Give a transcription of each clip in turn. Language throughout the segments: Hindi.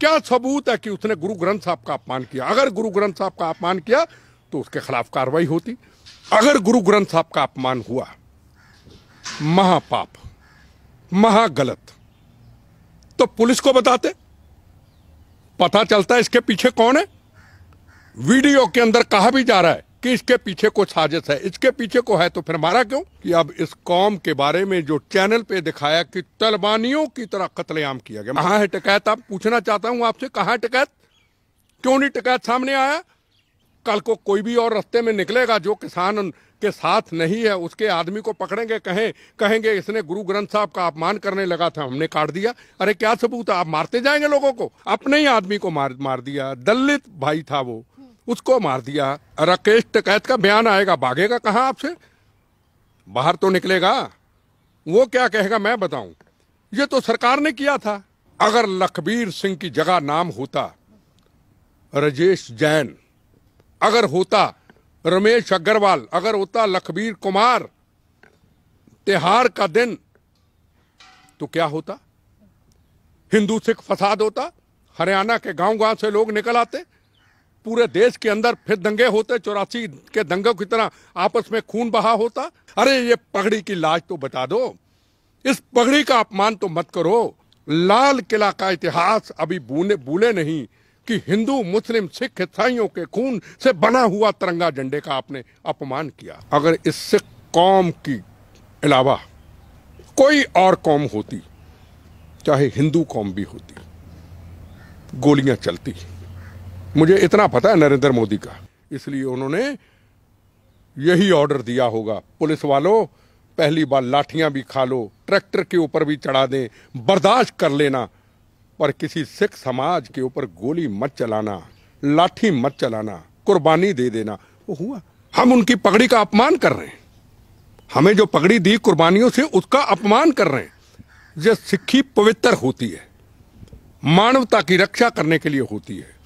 क्या सबूत है कि उसने गुरु ग्रंथ साहब का अपमान किया अगर गुरु ग्रंथ साहब का अपमान किया तो उसके खिलाफ कार्रवाई होती अगर गुरु ग्रंथ साहब का अपमान हुआ महापाप महागलत तो पुलिस को बताते पता चलता है इसके पीछे कौन है वीडियो के अंदर कहा भी जा रहा है कि इसके पीछे कोई साजिश है इसके पीछे को है तो फिर मारा क्यों कि अब इस कौम के बारे में जो चैनल पे दिखाया कि तलबानियों की तरह कतलेआम किया गया कहा है टिकैत आप पूछना चाहता हूं आपसे कहा है टिकैत क्यों नहीं टिकैत सामने आया कल को कोई भी और रस्ते में निकलेगा जो किसान के साथ नहीं है उसके आदमी को पकड़ेंगे कहें कहेंगे इसने गुरु ग्रंथ साहब का अपमान करने लगा था हमने काट दिया अरे क्या सबूत आप मारते जाएंगे लोगों को अपने ही आदमी को मार मार दिया दलित भाई था वो उसको मार दिया राकेश टकैत का बयान आएगा भागेगा कहा आपसे बाहर तो निकलेगा वो क्या कहेगा मैं बताऊं ये तो सरकार ने किया था अगर लखबीर सिंह की जगह नाम होता राजेश जैन अगर होता रमेश अग्रवाल अगर होता लखबीर कुमार त्योहार का दिन तो क्या होता हिंदू सिख फसाद होता हरियाणा के गांव गांव से लोग निकल आते पूरे देश के अंदर फिर दंगे होते चौरासी के दंगों की तरह आपस में खून बहा होता अरे ये पगड़ी की लाज तो बता दो इस पगड़ी का अपमान तो मत करो लाल किला का इतिहास अभी बूने बूले नहीं कि हिंदू मुस्लिम सिख ईसाइयों के खून से बना हुआ तिरंगा झंडे का आपने अपमान किया अगर इससे कौम की अलावा कोई और कौम होती चाहे हिंदू कौम भी होती गोलियां चलती मुझे इतना पता है नरेंद्र मोदी का इसलिए उन्होंने यही ऑर्डर दिया होगा पुलिस वालों पहली बार लाठियां भी खा लो ट्रैक्टर के ऊपर भी चढ़ा दें बर्दाश्त कर लेना पर किसी सिख समाज के ऊपर गोली मत चलाना लाठी मत चलाना कुर्बानी दे देना वो हुआ हम उनकी पगड़ी का अपमान कर रहे हैं हमें जो पगड़ी दी कुर्बानियों से उसका अपमान कर रहे हैं जो सिक्खी पवित्र होती है मानवता की रक्षा करने के लिए होती है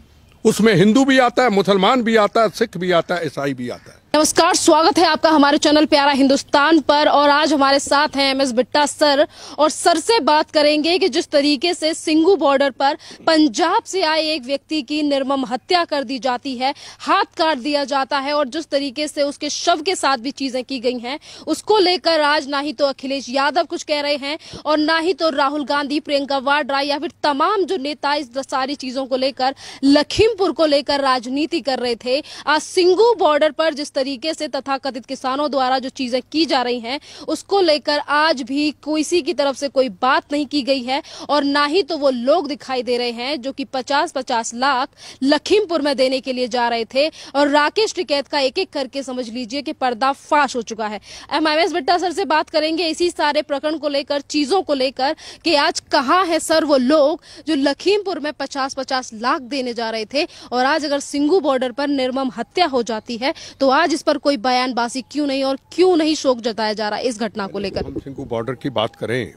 उसमें हिंदू भी आता है मुसलमान भी आता है सिख भी आता है ईसाई भी आता है नमस्कार स्वागत है आपका हमारे चैनल प्यारा हिंदुस्तान पर और आज हमारे साथ हैं एम एस बिट्टा सर और सर से बात करेंगे कि जिस तरीके से सिंगू बॉर्डर पर पंजाब से आए एक व्यक्ति की निर्मम हत्या कर दी जाती है हाथ काट दिया जाता है और जिस तरीके से उसके शव के साथ भी चीजें की गई हैं उसको लेकर आज ना ही तो अखिलेश यादव कुछ कह रहे हैं और ना ही तो राहुल गांधी प्रियंका वाड्रा या फिर तमाम जो नेता इस सारी चीजों को लेकर लखीमपुर को लेकर राजनीति कर रहे थे आज सिंगू बॉर्डर पर जिस तरीके से तथाकथित किसानों द्वारा जो चीजें की जा रही हैं उसको लेकर आज भी किसी की तरफ से कोई बात नहीं की गई है और ना ही तो वो लोग दिखाई दे रहे हैं जो कि पचास पचास लाख लखीमपुर में देने के लिए जा रहे थे और राकेश टिकैत का एक एक करके समझ लीजिए कि पर्दाफाश हो चुका है एम एम बिट्टा सर से बात करेंगे इसी सारे प्रकरण को लेकर चीजों को लेकर कि आज कहाँ है सर वो लोग जो लखीमपुर में पचास पचास लाख देने जा रहे थे और आज अगर सिंगू बॉर्डर पर निर्मम हत्या हो जाती है तो आज इस पर कोई बयानबाजी क्यों नहीं और क्यों नहीं शोक जताया जा रहा इस घटना को लेकर सिंह बॉर्डर की बात करें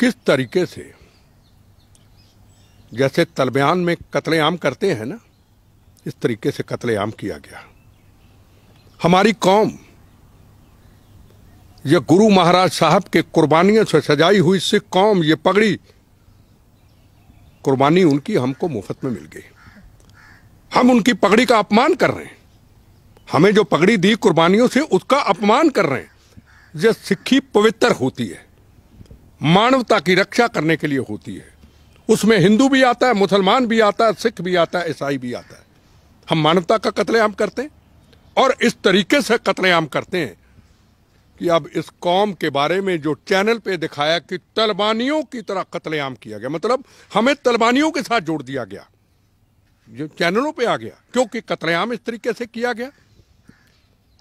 किस तरीके से जैसे तलबयान में कत्लेआम करते हैं ना इस तरीके से कत्लेआम किया गया हमारी कौम यह गुरु महाराज साहब के कुर्बानियों से सजाई हुई सिख कौम ये पगड़ी कुर्बानी उनकी हमको मुफ्त में मिल गई हम उनकी पगड़ी का अपमान कर रहे हैं हमें जो पगड़ी दी कुर्बानियों से उसका अपमान कर रहे हैं जो सिक्खी पवित्र होती है मानवता की रक्षा करने के लिए होती है उसमें हिंदू भी आता है मुसलमान भी आता है सिख भी आता है ईसाई भी आता है हम मानवता का कत्लेआम करते हैं और इस तरीके से कत्लेआम करते हैं कि अब इस कौम के बारे में जो चैनल पे दिखाया कि तलबानियों की तरह कत्लेआम किया गया मतलब हमें तलबानियों के साथ जोड़ दिया गया जो चैनलों पे आ गया क्योंकि कत्लेआम इस तरीके से किया गया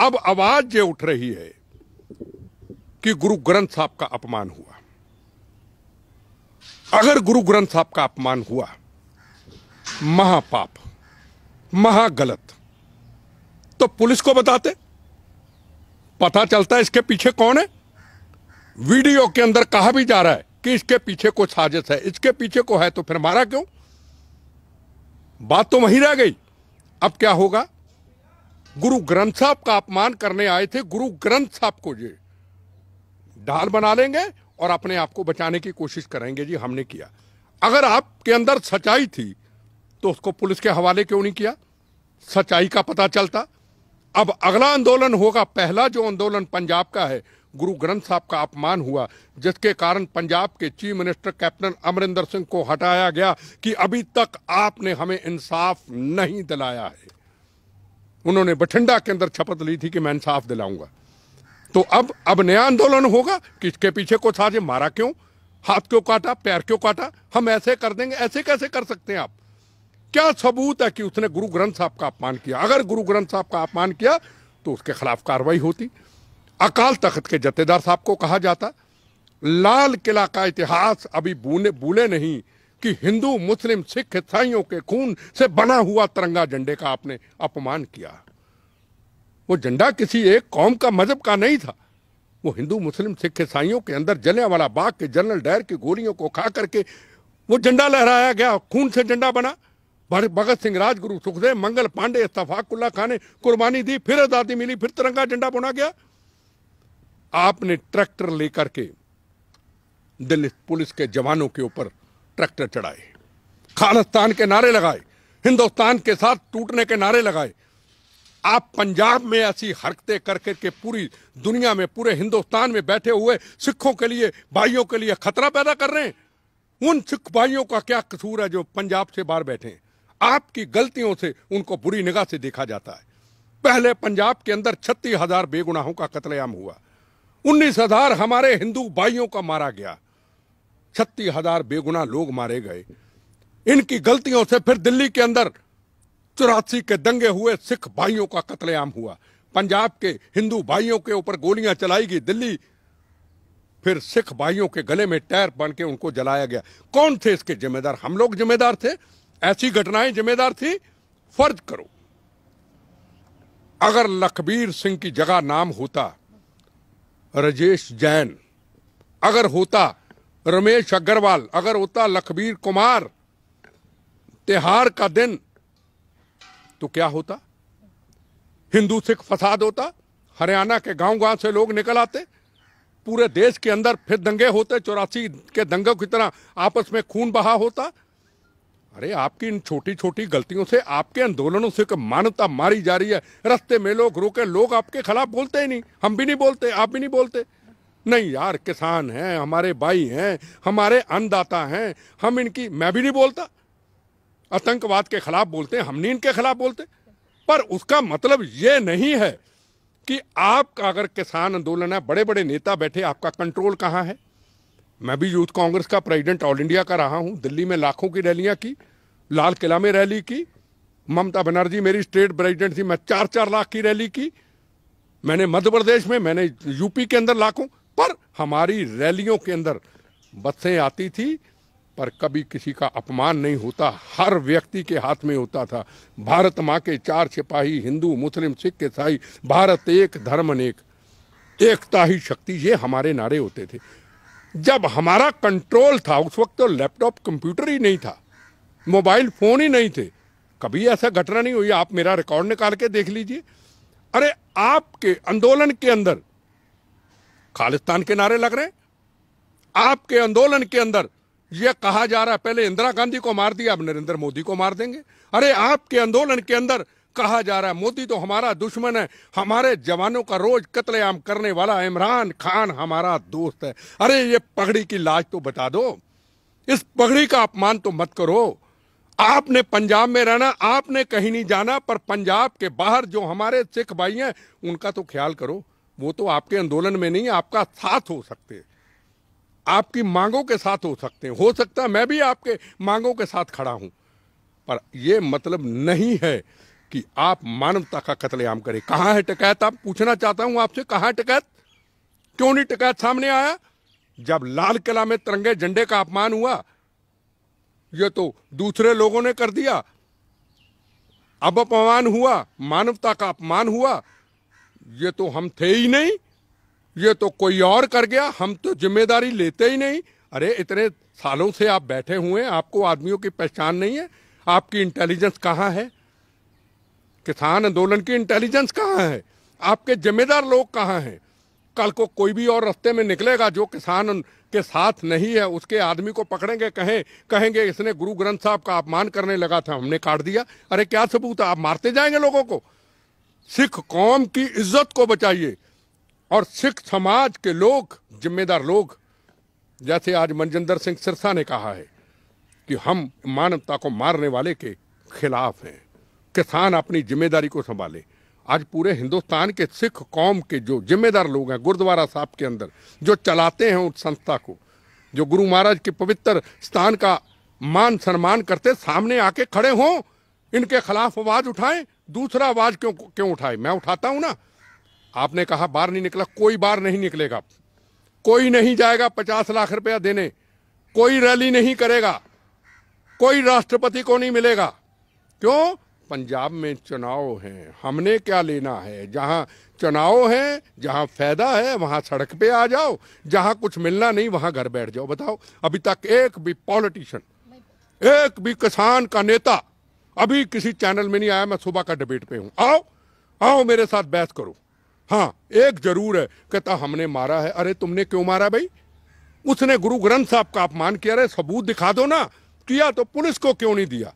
अब आवाज ये उठ रही है कि गुरु ग्रंथ साहब का अपमान हुआ अगर गुरु ग्रंथ साहब का अपमान हुआ महापाप महागलत तो पुलिस को बताते पता चलता है इसके पीछे कौन है वीडियो के अंदर कहा भी जा रहा है कि इसके पीछे कोई साजिश है इसके पीछे को है तो फिर मारा क्यों बात तो वहीं रह गई अब क्या होगा गुरु ग्रंथ साहब का अपमान करने आए थे गुरु ग्रंथ साहब को ये ढाल बना लेंगे और अपने आप को बचाने की कोशिश करेंगे जी हमने किया अगर आपके अंदर सच्चाई थी तो उसको पुलिस के हवाले क्यों नहीं किया सच्चाई का पता चलता अब अगला आंदोलन होगा पहला जो आंदोलन पंजाब का है गुरु ग्रंथ साहब का अपमान हुआ जिसके कारण पंजाब के chief minister captain Amarinder Singh को हटाया गया कि अभी तक आपने हमें इंसाफ नहीं दिलाया है उन्होंने बठिंडा के अंदर शपथ ली थी कि मैं इंसाफ दिलाऊंगा तो अब अब नया आंदोलन होगा किसके पीछे को था मारा क्यों हाथ क्यों काटा पैर क्यों काटा हम ऐसे कर देंगे ऐसे कैसे कर सकते हैं आप क्या सबूत है कि उसने गुरु ग्रंथ साहब का अपमान किया अगर गुरु ग्रंथ साहब का अपमान किया तो उसके खिलाफ कार्रवाई होती अकाल तख्त के जत्थेदार साहब को कहा जाता लाल किला का इतिहास अभी बूने भूले नहीं कि हिंदू मुस्लिम सिख ईसाइयों के खून से बना हुआ तिरंगा झंडे का आपने अपमान किया वो झंडा किसी एक कौम का मजहब का नहीं था वो हिंदू मुस्लिम सिख ईसाइयों के अंदर जलने वाला बाग के जनरल डायर की गोलियों को खा करके वो झंडा लहराया गया खून से झंडा बना भगत सिंह राजगुरु सुखदेव मंगल पांडे इस्तफाकुल्ला खान ने कुर्बानी दी फिर आजादी मिली फिर तिरंगा झंडा बुना गया आपने ट्रैक्टर लेकर के दिल्ली पुलिस के जवानों के ऊपर ट्रैक्टर चढ़ाए खालिस्तान के नारे लगाए हिंदुस्तान के साथ टूटने के नारे लगाए आप पंजाब में ऐसी हरकतें करके के पूरी दुनिया में पूरे हिंदुस्तान में बैठे हुए सिखों के लिए भाइयों के लिए खतरा पैदा कर रहे हैं उन सिख भाइयों का क्या कसूर है जो पंजाब से बाहर बैठे हैं आपकी गलतियों से उनको बुरी निगाह से देखा जाता है पहले पंजाब के अंदर छत्तीस हजार बेगुनाहों का कत्लेआम हुआ उन्नीस हजार हमारे हिंदू भाइयों का मारा गया छत्तीस हजार बेगुना लोग मारे गए इनकी गलतियों से फिर दिल्ली के अंदर चौरासी के दंगे हुए सिख भाइयों का कत्लेआम हुआ पंजाब के हिंदू भाइयों के ऊपर गोलियां चलाई गई दिल्ली फिर सिख भाइयों के गले में टायर बन के उनको जलाया गया कौन थे इसके जिम्मेदार हम लोग जिम्मेदार थे ऐसी घटनाएं जिम्मेदार थी फर्ज करो अगर लखबीर सिंह की जगह नाम होता राजेश जैन अगर होता रमेश अग्रवाल अगर होता लखबीर कुमार तिहार का दिन तो क्या होता हिंदू सिख फसाद होता हरियाणा के गांव गांव से लोग निकल आते पूरे देश के अंदर फिर दंगे होते चौरासी के दंगों की तरह आपस में खून बहा होता अरे आपकी इन छोटी छोटी गलतियों से आपके आंदोलनों से मानवता मारी जा रही है रस्ते में लोग रोके लोग आपके खिलाफ बोलते ही नहीं हम भी नहीं बोलते आप भी नहीं बोलते नहीं यार किसान हैं हमारे भाई हैं हमारे अन्नदाता हैं हम इनकी मैं भी नहीं बोलता आतंकवाद के खिलाफ बोलते हैं हम नहीं इनके खिलाफ बोलते पर उसका मतलब ये नहीं है कि आपका अगर किसान आंदोलन है बड़े बड़े नेता बैठे आपका कंट्रोल कहाँ है मैं भी यूथ कांग्रेस का प्रेसिडेंट ऑल इंडिया का रहा हूँ दिल्ली में लाखों की रैलियाँ की लाल किला में रैली की ममता बनर्जी मेरी स्टेट प्रेसिडेंट थी मैं चार चार लाख की रैली की मैंने मध्य प्रदेश में मैंने यूपी के अंदर लाखों पर हमारी रैलियों के अंदर बसें आती थी पर कभी किसी का अपमान नहीं होता हर व्यक्ति के हाथ में होता था भारत माँ के चार सिपाही हिंदू मुस्लिम सिख ईसाई भारत एक धर्म अनेक एकता ही शक्ति ये हमारे नारे होते थे जब हमारा कंट्रोल था उस वक्त तो लैपटॉप कंप्यूटर ही नहीं था मोबाइल फोन ही नहीं थे कभी ऐसा घटना नहीं हुई आप मेरा रिकॉर्ड निकाल के देख लीजिए अरे आपके आंदोलन के अंदर खालिस्तान के नारे लग रहे आपके आंदोलन के अंदर यह कहा जा रहा है पहले इंदिरा गांधी को मार दिया अब नरेंद्र मोदी को मार देंगे अरे आपके आंदोलन के अंदर कहा जा रहा है मोदी तो हमारा दुश्मन है हमारे जवानों का रोज कत्लेआम करने वाला इमरान खान हमारा दोस्त है अरे ये पगड़ी की लाज तो बता दो इस पगड़ी का अपमान तो मत करो आपने पंजाब में रहना आपने कहीं नहीं जाना पर पंजाब के बाहर जो हमारे सिख भाई हैं उनका तो ख्याल करो वो तो आपके आंदोलन में नहीं आपका साथ हो सकते आपकी मांगों के साथ हो सकते हैं हो सकता है मैं भी आपके मांगों के साथ खड़ा हूं पर यह मतलब नहीं है कि आप मानवता का कत्लेआम करें कहां है टिकैत आप पूछना चाहता हूं आपसे कहां है टिकैत क्यों नहीं टिकैत सामने आया जब लाल किला में तिरंगे झंडे का अपमान हुआ यह तो दूसरे लोगों ने कर दिया अब अपमान हुआ मानवता का अपमान हुआ ये तो हम थे ही नहीं ये तो कोई और कर गया हम तो जिम्मेदारी लेते ही नहीं अरे इतने सालों से आप बैठे हुए हैं आपको आदमियों की पहचान नहीं है आपकी इंटेलिजेंस कहाँ है किसान आंदोलन की इंटेलिजेंस कहाँ है आपके जिम्मेदार लोग कहाँ हैं कल को कोई भी और रास्ते में निकलेगा जो किसान के साथ नहीं है उसके आदमी को पकड़ेंगे कहें कहेंगे इसने गुरु ग्रंथ साहब का अपमान करने लगा था हमने काट दिया अरे क्या सबूत आप मारते जाएंगे लोगों को सिख कौम की इज्जत को बचाइए और सिख समाज के लोग जिम्मेदार लोग जैसे आज मनजिंदर सिंह सिरसा ने कहा है कि हम मानवता को मारने वाले के खिलाफ हैं किसान अपनी जिम्मेदारी को संभाले आज पूरे हिंदुस्तान के सिख कौम के जो जिम्मेदार लोग हैं गुरुद्वारा साहब के अंदर जो चलाते हैं उस संस्था को जो गुरु महाराज के पवित्र स्थान का मान सम्मान करते सामने आके खड़े हों इनके खिलाफ आवाज उठाएं दूसरा आवाज क्यों क्यों उठाए मैं उठाता हूं ना आपने कहा बाहर नहीं निकला कोई बाहर नहीं निकलेगा कोई नहीं जाएगा पचास लाख रुपया देने कोई रैली नहीं करेगा कोई राष्ट्रपति को नहीं मिलेगा क्यों पंजाब में चुनाव हैं हमने क्या लेना है जहां चुनाव है जहां फायदा है वहां सड़क पे आ जाओ जहां कुछ मिलना नहीं वहां घर बैठ जाओ बताओ अभी तक एक भी पॉलिटिशियन एक भी किसान का नेता अभी किसी चैनल में नहीं आया मैं सुबह का डिबेट पे हूँ आओ आओ मेरे साथ बहस करो हाँ एक जरूर है कहता हमने मारा है अरे तुमने क्यों मारा भाई उसने गुरु ग्रंथ साहब का अपमान किया अरे सबूत दिखा दो ना किया तो पुलिस को क्यों नहीं दिया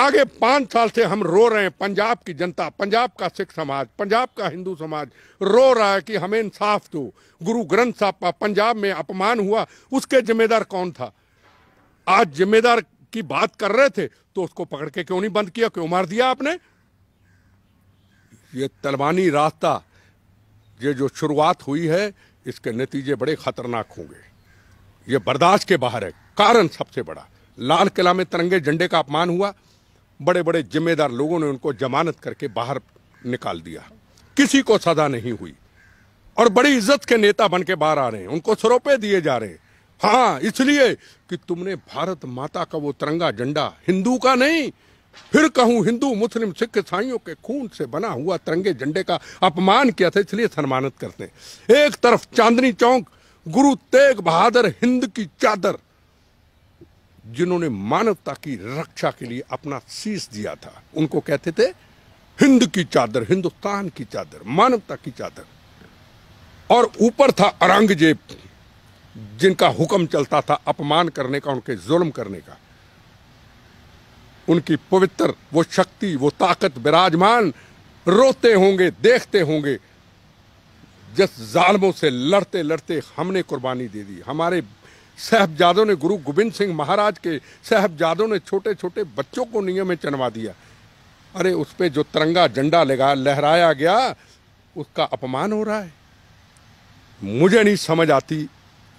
आगे पांच साल से हम रो रहे हैं पंजाब की जनता पंजाब का सिख समाज पंजाब का हिंदू समाज रो रहा है कि हमें इंसाफ दो गुरु ग्रंथ साहब का पंजाब में अपमान हुआ उसके जिम्मेदार कौन था आज जिम्मेदार की बात कर रहे थे तो उसको पकड़ के क्यों नहीं बंद किया क्यों मार दिया आपने ये तलवानी रास्ता ये जो शुरुआत हुई है इसके नतीजे बड़े खतरनाक होंगे ये बर्दाश्त के बाहर है कारण सबसे बड़ा लाल किला में तिरंगे झंडे का अपमान हुआ बड़े बड़े जिम्मेदार लोगों ने उनको जमानत करके बाहर निकाल दिया किसी को सजा नहीं हुई और बड़ी इज्जत के नेता बन के बाहर आ रहे हैं उनको सरोपे दिए जा रहे हैं हाँ इसलिए कि तुमने भारत माता का वो तिरंगा झंडा हिंदू का नहीं फिर कहूं हिंदू मुस्लिम सिख ईसाइयों के खून से बना हुआ तिरंगे झंडे का अपमान किया था इसलिए सम्मानित करते हैं एक तरफ चांदनी चौक गुरु तेग बहादुर हिंद की चादर जिन्होंने मानवता की रक्षा के लिए अपना शीश दिया था उनको कहते थे हिंद की चादर हिंदुस्तान की चादर मानवता की चादर और ऊपर था औरंगजेब जिनका हुक्म चलता था अपमान करने का उनके जुल्म करने का उनकी पवित्र वो शक्ति वो ताकत विराजमान रोते होंगे देखते होंगे जिस जालमों से लड़ते लड़ते हमने कुर्बानी दे दी हमारे साहबजादों ने गुरु गोबिंद सिंह महाराज के साहबजादों ने छोटे छोटे बच्चों को नियम में चनवा दिया अरे उस पर जो तिरंगा झंडा लगा लहराया गया उसका अपमान हो रहा है मुझे नहीं समझ आती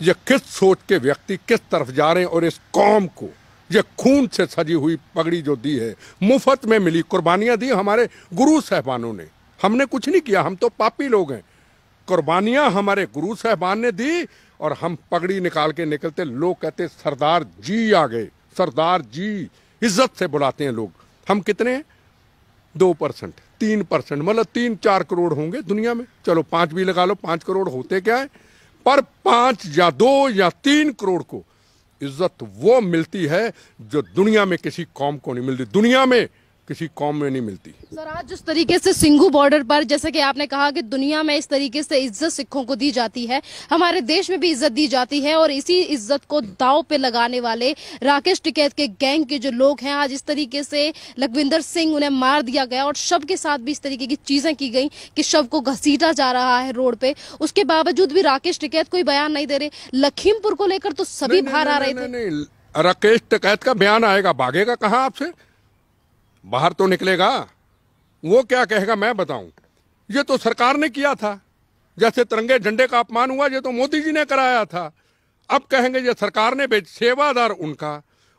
ये किस सोच के व्यक्ति किस तरफ जा रहे हैं और इस कौम को ये खून से सजी हुई पगड़ी जो दी है मुफ्त में मिली कुर्बानियां दी हमारे गुरु साहबानों ने हमने कुछ नहीं किया हम तो पापी लोग हैं कुर्बानियां हमारे गुरु साहबान ने दी और हम पगड़ी निकाल के निकलते लोग कहते सरदार जी आ गए सरदार जी इज्जत से बुलाते हैं लोग हम कितने दो परसेंट तीन परसेंट मतलब तीन चार करोड़ होंगे दुनिया में चलो पांच भी लगा लो पांच करोड़ होते क्या है पर पांच या दो या तीन करोड़ को इज्जत वो मिलती है जो दुनिया में किसी कौम को नहीं मिलती दुनिया में किसी कॉम में नहीं मिलती सर आज जिस तरीके से सिंघू बॉर्डर पर जैसे कि आपने कहा कि दुनिया में इस तरीके से इज्जत सिखों को दी जाती है हमारे देश में भी इज्जत दी जाती है और इसी इज्जत को दाव पे लगाने वाले राकेश टिकैत के गैंग के जो लोग हैं आज इस तरीके से लखविंदर सिंह उन्हें मार दिया गया और शव के साथ भी इस तरीके की चीजें की गई कि शव को घसीटा जा रहा है रोड पे उसके बावजूद भी राकेश टिकैत कोई बयान नहीं दे रहे लखीमपुर को लेकर तो सभी बाहर आ रहे थे राकेश टिकैत का बयान आएगा भागेगा कहाँ आपसे बाहर तो निकलेगा वो क्या कहेगा मैं बताऊं ये तो सरकार ने किया था जैसे तिरंगे झंडे का अपमान हुआ ये तो मोदी जी ने कराया था अब कहेंगे ये सरकार ने बेच सेवादार उनका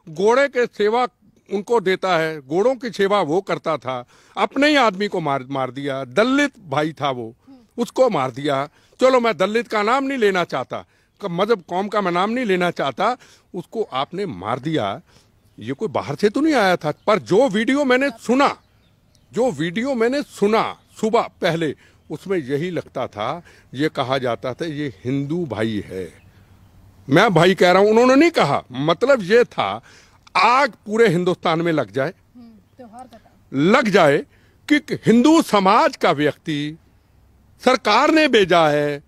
घोड़े के सेवा उनको देता है घोड़ों की सेवा वो करता था अपने ही आदमी को मार मार दिया दलित भाई था वो उसको मार दिया चलो मैं दलित का नाम नहीं लेना चाहता मजहब मतलब कौम का मैं नाम नहीं लेना चाहता उसको आपने मार दिया ये कोई बाहर से तो नहीं आया था पर जो वीडियो मैंने सुना जो वीडियो मैंने सुना सुबह पहले उसमें यही लगता था ये कहा जाता था ये हिंदू भाई है मैं भाई कह रहा हूं उन्होंने नहीं कहा मतलब ये था आग पूरे हिंदुस्तान में लग जाए हम्म, लग जाए कि हिंदू समाज का व्यक्ति सरकार ने भेजा है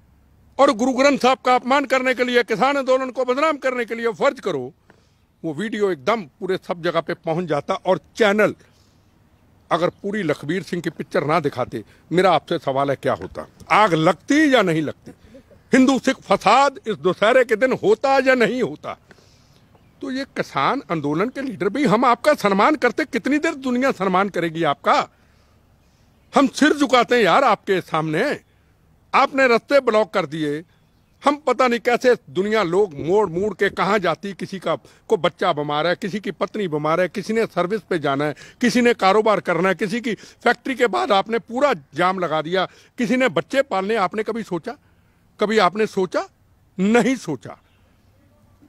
और गुरु ग्रंथ साहब का अपमान करने के लिए किसान आंदोलन को बदनाम करने के लिए फर्ज करो वो वीडियो एकदम पूरे सब जगह पे पहुंच जाता और चैनल अगर पूरी लखबीर सिंह की पिक्चर ना दिखाते मेरा आपसे सवाल है क्या होता आग लगती या नहीं लगती हिंदू सिख फसाद इस दशहरे के दिन होता या नहीं होता तो ये किसान आंदोलन के लीडर भी हम आपका सम्मान करते कितनी देर दुनिया सम्मान करेगी आपका हम सिर झुकाते हैं यार आपके सामने आपने रस्ते ब्लॉक कर दिए हम पता नहीं कैसे दुनिया लोग मोड़ मोड़ के कहाँ जाती किसी का को बच्चा बीमार है किसी की पत्नी बीमार है किसी ने सर्विस पे जाना है किसी ने कारोबार करना है किसी की फैक्ट्री के बाद आपने पूरा जाम लगा दिया किसी ने बच्चे पालने आपने कभी सोचा कभी आपने सोचा नहीं सोचा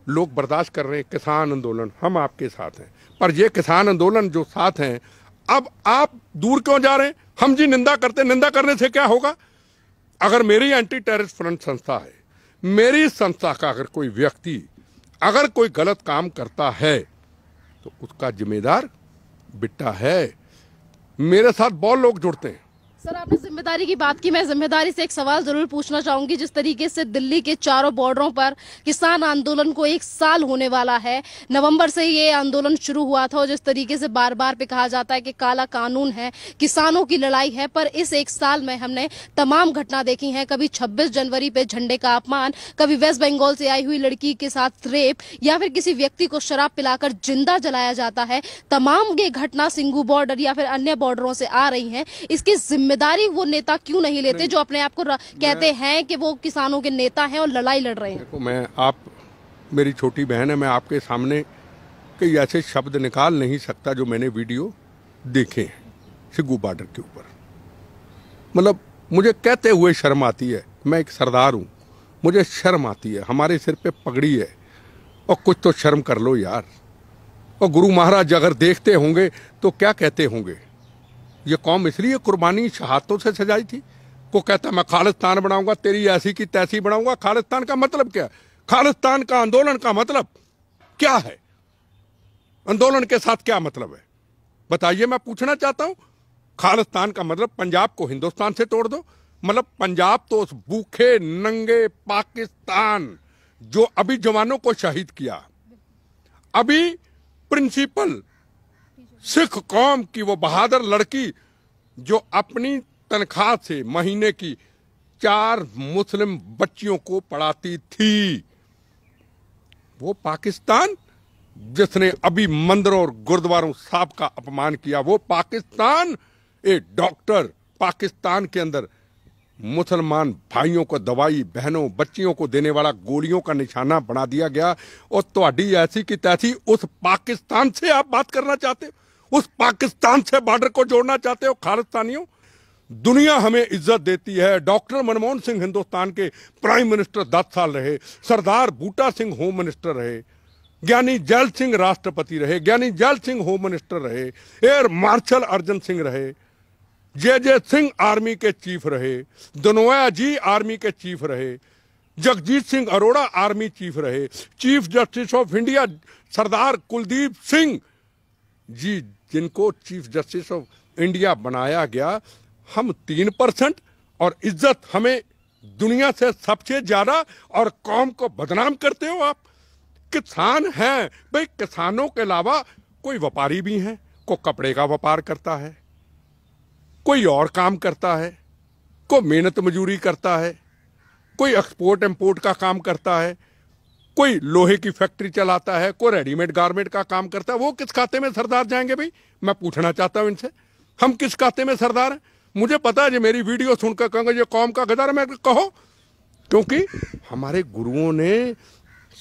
लोग बर्दाश्त कर रहे हैं किसान आंदोलन हम आपके साथ हैं पर ये किसान आंदोलन जो साथ हैं अब आप दूर क्यों जा रहे हैं हम जी निंदा करते निंदा करने से क्या होगा अगर मेरी एंटी टेररिस्ट फ्रंट संस्था है मेरी संस्था का अगर कोई व्यक्ति अगर कोई गलत काम करता है तो उसका जिम्मेदार बिट्टा है मेरे साथ बहुत लोग जुड़ते हैं सर आपने जिम्मेदारी की बात की मैं जिम्मेदारी से एक सवाल जरूर पूछना चाहूंगी जिस तरीके से दिल्ली के चारों बॉर्डरों पर किसान आंदोलन को एक साल होने वाला है नवंबर से ये आंदोलन शुरू हुआ था और जिस तरीके से बार बार पे कहा जाता है कि काला कानून है किसानों की लड़ाई है पर इस एक साल में हमने तमाम घटना देखी है कभी छब्बीस जनवरी पे झंडे का अपमान कभी वेस्ट बंगाल से आई हुई लड़की के साथ रेप या फिर किसी व्यक्ति को शराब पिलाकर जिंदा जलाया जाता है तमाम ये घटना सिंगू बॉर्डर या फिर अन्य बॉर्डरों से आ रही है इसकी जिम्मे जिम्मेदारी वो नेता क्यों नहीं लेते जो अपने आप को कहते हैं कि वो किसानों के नेता हैं और लड़ाई लड़ रहे हैं देखो मैं आप मेरी छोटी बहन है मैं आपके सामने कई ऐसे शब्द निकाल नहीं सकता जो मैंने वीडियो देखे हैं सिग्गू बॉर्डर के ऊपर मतलब मुझे कहते हुए शर्म आती है मैं एक सरदार हूँ मुझे शर्म आती है हमारे सिर पे पगड़ी है और कुछ तो शर्म कर लो यार और गुरु महाराज अगर देखते होंगे तो क्या कहते होंगे ये कौम इसलिए कुर्बानी शहादतों से सजाई थी को कहता मैं खालिस्तान बनाऊंगा तेरी ऐसी की तैसी बनाऊंगा खालिस्तान का मतलब क्या खालिस्तान का आंदोलन का मतलब क्या है आंदोलन के साथ क्या मतलब है बताइए मैं पूछना चाहता हूं खालिस्तान का मतलब पंजाब को हिंदुस्तान से तोड़ दो मतलब पंजाब तो उस भूखे नंगे पाकिस्तान जो अभी जवानों को शहीद किया अभी प्रिंसिपल सिख कौम की वो बहादुर लड़की जो अपनी तनख्वाह से महीने की चार मुस्लिम बच्चियों को पढ़ाती थी वो पाकिस्तान जिसने अभी मंदिरों और गुरुद्वारों साहब का अपमान किया वो पाकिस्तान ए डॉक्टर पाकिस्तान के अंदर मुसलमान भाइयों को दवाई बहनों बच्चियों को देने वाला गोलियों का निशाना बना दिया गया और तो ऐसी की तैसी उस पाकिस्तान से आप बात करना चाहते हो उस पाकिस्तान से बॉर्डर को जोड़ना चाहते हो खालिस्तानियों दुनिया हमें इज्जत देती है डॉक्टर मनमोहन सिंह हिंदुस्तान के प्राइम मिनिस्टर दस साल रहे सरदार बूटा सिंह होम मिनिस्टर रहे ज्ञानी जैल सिंह राष्ट्रपति रहे ज्ञानी जैल सिंह होम मिनिस्टर रहे एयर मार्शल अर्जन सिंह रहे जय जय सिंह आर्मी के चीफ रहे दनोया जी आर्मी के चीफ रहे जगजीत सिंह अरोड़ा आर्मी चीफ रहे chief justice of India Sardar Kuldeep Singh ji जिनको चीफ जस्टिस ऑफ इंडिया बनाया गया हम तीन परसेंट और इज्जत हमें दुनिया से सबसे ज़्यादा और कौम को बदनाम करते हो आप किसान हैं भाई किसानों के अलावा कोई व्यापारी भी हैं को कपड़े का व्यापार करता है कोई और काम करता है को मेहनत मजूरी करता है कोई एक्सपोर्ट इम्पोर्ट का काम करता है कोई लोहे की फैक्ट्री चलाता है कोई रेडीमेड गारमेंट का काम करता है वो किस खाते में सरदार जाएंगे भाई मैं पूछना चाहता हूं इनसे हम किस खाते में सरदार हैं मुझे पता है जी मेरी वीडियो सुनकर कहेंगे ये कौम का गदर मैं कहो क्योंकि हमारे गुरुओं ने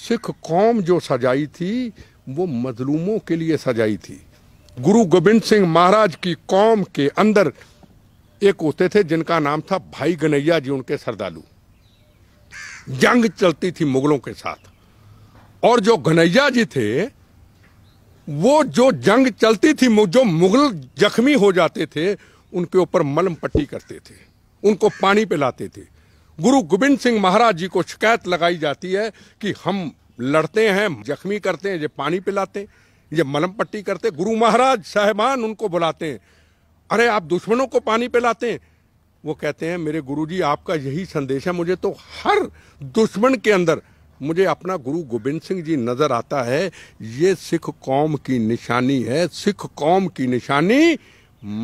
सिख कौम जो सजाई थी वो मजलूमों के लिए सजाई थी गुरु गोविंद सिंह महाराज की कौम के अंदर एक होते थे जिनका नाम था भाई गनैया जी उनके सरदालू जंग चलती थी मुगलों के साथ और जो घनैया जी थे वो जो जंग चलती थी जो मुगल जख्मी हो जाते थे उनके ऊपर मलम पट्टी करते थे उनको पानी पिलाते थे गुरु गोबिंद सिंह महाराज जी को शिकायत लगाई जाती है कि हम लड़ते हैं जख्मी करते हैं ये पानी पिलाते ये मलम पट्टी करते गुरु महाराज साहेबान उनको बुलाते हैं अरे आप दुश्मनों को पानी पिलाते हैं वो कहते हैं मेरे गुरुजी आपका यही संदेश है मुझे तो हर दुश्मन के अंदर मुझे अपना गुरु गोविंद सिंह जी नजर आता है ये सिख कौम की निशानी है सिख कौम की निशानी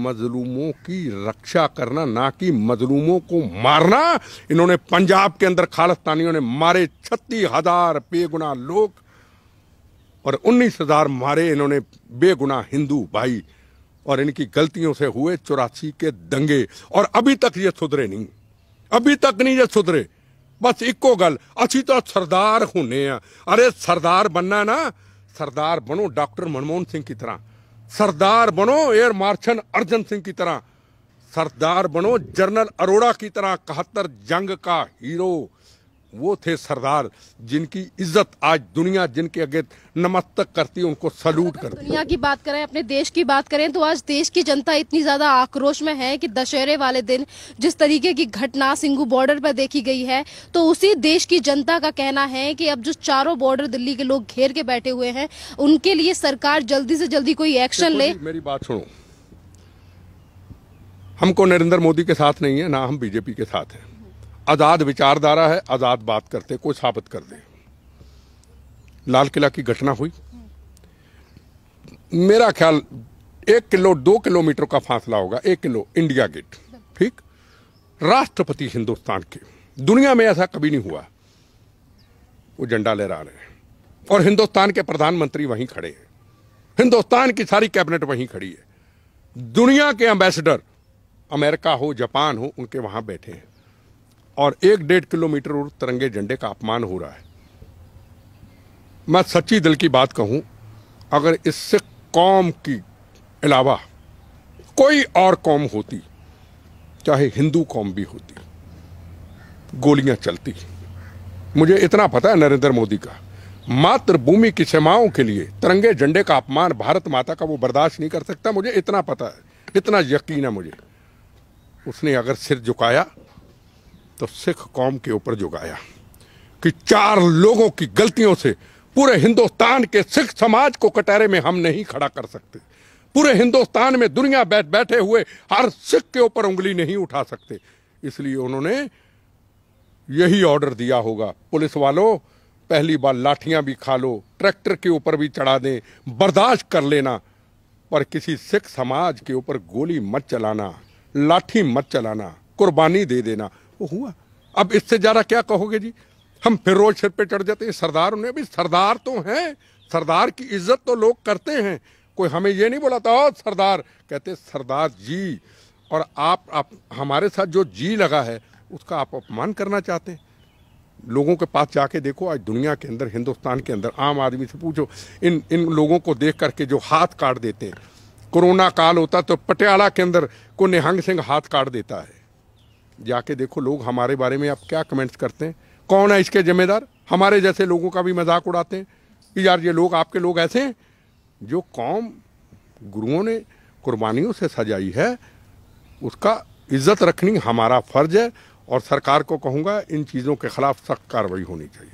मजलूमों की रक्षा करना ना कि मजलूमों को मारना इन्होंने पंजाब के अंदर खालिस्तानियों ने मारे छत्तीस हजार बेगुना लोग और उन्नीस हजार मारे इन्होंने बेगुना हिंदू भाई और इनकी गलतियों से हुए चौरासी के दंगे और अभी तक ये सुधरे नहीं अभी तक नहीं ये सुधरे ਬਸ ਇੱਕੋ ਗੱਲ ਅਸੀਂ ਤਾਂ ਸਰਦਾਰ ਹੁੰਨੇ ਆ ਅਰੇ ਸਰਦਾਰ ਬੰਨਾ ਨਾ ਸਰਦਾਰ ਬਣੋ ਡਾਕਟਰ ਮਨਮੋਹਨ ਸਿੰਘ ਕੀ ਤਰ੍ਹਾਂ ਸਰਦਾਰ ਬਣੋ 에ਅਰ ਮਾਰਸ਼ਲ ਅਰਜਨ ਸਿੰਘ ਕੀ ਤਰ੍ਹਾਂ ਸਰਦਾਰ ਬਣੋ ਜਰਨਲ ਅਰੋੜਾ ਕੀ ਤਰ੍ਹਾਂ 71 ਜੰਗ ਦਾ ਹੀਰੋ वो थे सरदार जिनकी इज्जत आज दुनिया जिनके आगे नमस्तक करती है उनको सल्यूट करती दुनिया की बात करें अपने देश की बात करें तो आज देश की जनता इतनी ज्यादा आक्रोश में है कि दशहरे वाले दिन जिस तरीके की घटना सिंगू बॉर्डर पर देखी गई है तो उसी देश की जनता का कहना है कि अब जो चारों बॉर्डर दिल्ली के लोग घेर के बैठे हुए हैं उनके लिए सरकार जल्दी से जल्दी कोई एक्शन ले मेरी बात सुनो हमको नरेंद्र मोदी के साथ नहीं है ना हम बीजेपी के साथ हैं आज़ाद विचारधारा है आज़ाद बात करते को कोई साबित कर दे लाल किला की घटना हुई मेरा ख्याल एक किलो दो किलोमीटर का फासला होगा एक किलो इंडिया गेट ठीक राष्ट्रपति हिंदुस्तान के दुनिया में ऐसा कभी नहीं हुआ वो झंडा लहरा रहे हैं और हिंदुस्तान के प्रधानमंत्री वहीं खड़े हैं हिंदुस्तान की सारी कैबिनेट वहीं खड़ी है दुनिया के एम्बेसडर अमेरिका हो जापान हो उनके वहां बैठे हैं और एक डेढ़ किलोमीटर और तिरंगे झंडे का अपमान हो रहा है मैं सच्ची दिल की बात कहूं अगर इससे कौम की अलावा कोई और कौम होती चाहे हिंदू कौम भी होती गोलियां चलती मुझे इतना पता है नरेंद्र मोदी का मातृभूमि की सीमाओं के लिए तिरंगे झंडे का अपमान भारत माता का वो बर्दाश्त नहीं कर सकता मुझे इतना पता है इतना यकीन है मुझे उसने अगर सिर झुकाया तो सिख कौम के ऊपर जुगाया कि चार लोगों की गलतियों से पूरे हिंदुस्तान के सिख समाज को कटारे में हम नहीं खड़ा कर सकते पूरे हिंदुस्तान में दुनिया बैठ बैठे हुए हर सिख के ऊपर उंगली नहीं उठा सकते इसलिए उन्होंने यही ऑर्डर दिया होगा पुलिस वालों पहली बार लाठियां भी खा लो ट्रैक्टर के ऊपर भी चढ़ा दें बर्दाश्त कर लेना पर किसी सिख समाज के ऊपर गोली मत चलाना लाठी मत चलाना कुर्बानी दे देना वो हुआ अब इससे ज़्यादा क्या कहोगे जी हम फिर रोज सिर पे चढ़ जाते हैं सरदार उन्हें अभी सरदार तो हैं सरदार की इज्जत तो लोग करते हैं कोई हमें ये नहीं बोलाता था सरदार कहते सरदार जी और आप आप हमारे साथ जो जी लगा है उसका आप अपमान करना चाहते हैं लोगों के पास जाके देखो आज दुनिया के अंदर हिंदुस्तान के अंदर आम आदमी से पूछो इन इन लोगों को देख करके जो हाथ काट देते हैं कोरोना काल होता तो पटियाला के अंदर को निहंग सिंह हाथ काट देता है जाके देखो लोग हमारे बारे में आप क्या कमेंट्स करते हैं कौन है इसके जिम्मेदार हमारे जैसे लोगों का भी मजाक उड़ाते हैं कि यार ये लोग आपके लोग ऐसे हैं जो कौम गुरुओं ने कुर्बानियों से सजाई है उसका इज्जत रखनी हमारा फर्ज है और सरकार को कहूँगा इन चीज़ों के खिलाफ सख्त कार्रवाई होनी चाहिए